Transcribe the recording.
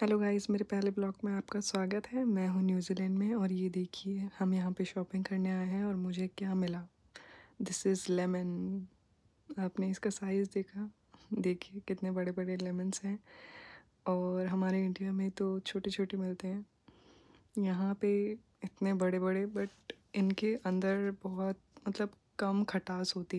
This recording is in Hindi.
हेलो गाइस मेरे पहले ब्लॉग में आपका स्वागत है मैं हूँ न्यूजीलैंड में और ये देखिए हम यहाँ पे शॉपिंग करने आए हैं और मुझे क्या मिला दिस इज़ लेमन आपने इसका साइज़ देखा देखिए कितने बड़े बड़े लेमन्स हैं और हमारे इंडिया में तो छोटे छोटे मिलते हैं यहाँ पे इतने बड़े बड़े बट इनके अंदर बहुत मतलब कम खटास होती है